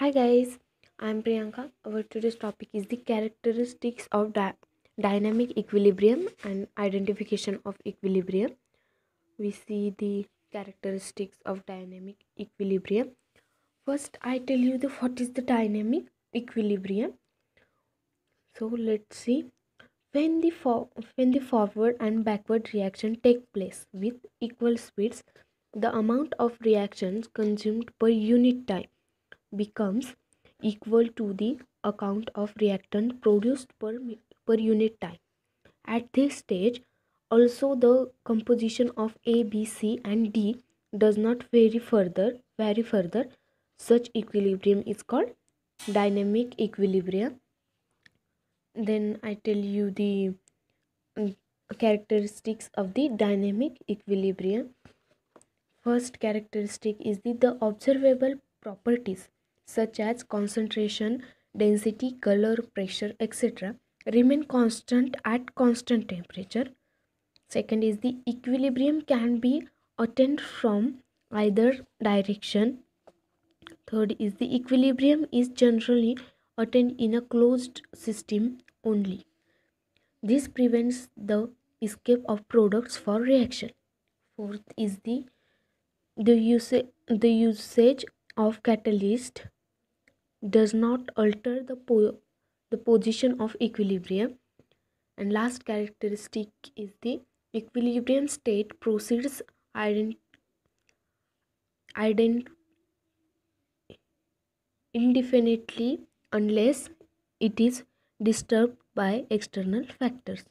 Hi guys, I'm Priyanka. Our today's topic is the characteristics of dynamic equilibrium and identification of equilibrium. We see the characteristics of dynamic equilibrium. First, I tell you the what is the dynamic equilibrium. So let's see when the for when the forward and backward reaction take place with equal speeds, the amount of reactions consumed per unit time becomes equal to the account of reactant produced per, per unit time. At this stage, also the composition of A, B, C and D does not vary further, vary further. Such equilibrium is called dynamic equilibrium. Then I tell you the mm, characteristics of the dynamic equilibrium. First characteristic is the, the observable properties such as concentration, density, color, pressure, etc. remain constant at constant temperature. Second is the equilibrium can be attained from either direction. Third is the equilibrium is generally attained in a closed system only. This prevents the escape of products for reaction. Fourth is the the, usa the usage of catalyst does not alter the, po the position of equilibrium and last characteristic is the equilibrium state proceeds ident ident indefinitely unless it is disturbed by external factors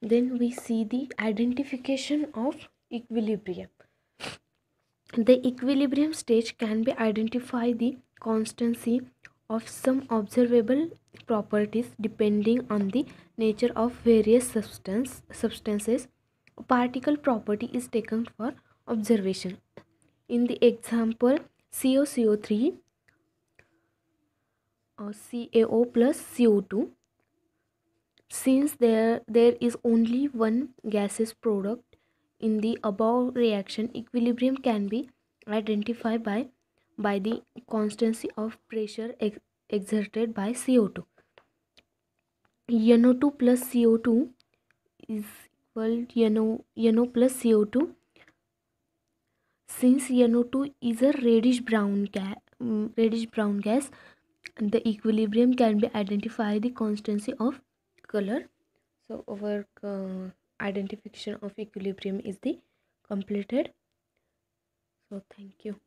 then we see the identification of equilibrium the equilibrium stage can be identified the constancy of some observable properties depending on the nature of various substance substances a particle property is taken for observation in the example COCO3 or CaO plus CO2 since there there is only one gaseous product in the above reaction equilibrium can be identified by by the constancy of pressure ex exerted by CO2. NO2 plus CO2 is equal to NO, NO plus CO2. Since NO2 is a reddish brown, ga mm, reddish brown gas, the equilibrium can be identified the constancy of color. So our uh, identification of equilibrium is the completed. So thank you.